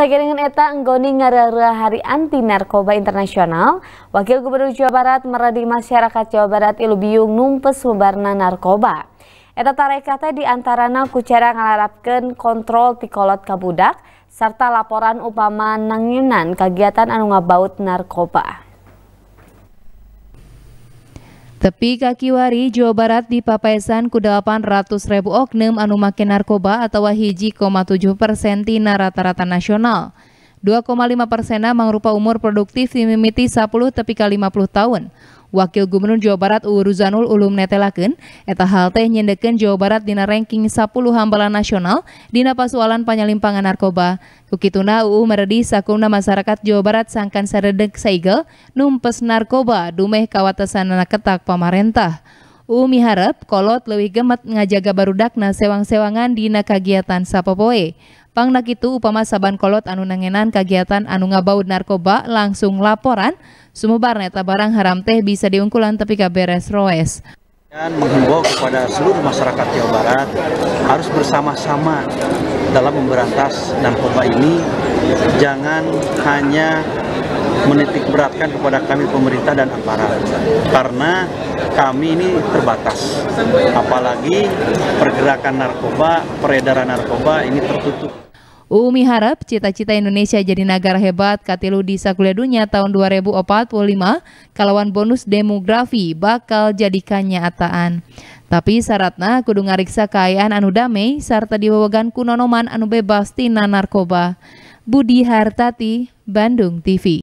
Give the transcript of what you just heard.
Sakiringan eta enggoni ngarara hari anti narkoba internasional, Wakil Gubernur Jawa Barat meradi masyarakat Jawa Barat ilu biung numpes sumbarna narkoba. Eta tarekata diantarana kucara ngalarapkan kontrol tikolot kabudak, serta laporan upama nanginan kegiatan anu ngabaut narkoba. Tepi kaki wari Jawa Barat di Papaisan ku 800 ribu oknum anu make narkoba atau hiji koma tujuh persen tina rata-rata nasional. 2,5 persena mangrupa umur produktif dimimiti 10 tepi ke 50 tahun. Wakil Gubernur Jawa Barat Ruzanul Ulum netelaken eta hal teh nyendekeun Jawa Barat dina ranking 10 hambalan nasional dina pasualan panyalimpangan narkoba. Kukituna UU meredi sakumna masyarakat Jawa Barat sangkan seredek saigel numpes narkoba dumeh kawatesan ketak pamarentah. Umi harap kolot lebih gemet ngajaga barudakna sewang-sewangan dina kagiatan sapopoe. Pangnak itu upama saban kolot anu nangenan kagiatan anu ngabaud narkoba langsung laporan, sumebar neta barang haram teh bisa diungkulan tapi kaberes roes dan menghimbau kepada seluruh masyarakat Jawa Barat harus bersama-sama dalam memberantas narkoba ini jangan hanya menitik beratkan kepada kami pemerintah dan aparat karena kami ini terbatas apalagi pergerakan narkoba peredaran narkoba ini tertutup Umi harap cita-cita Indonesia jadi negara hebat katilu di dunia tahun 2045 kalawan bonus demografi bakal jadikannya ataan Tapi syaratnya kudu ngariksa kekayaan anu damai serta diwewegan kunonoman anu bebas tina narkoba. Budi Hartati, Bandung TV.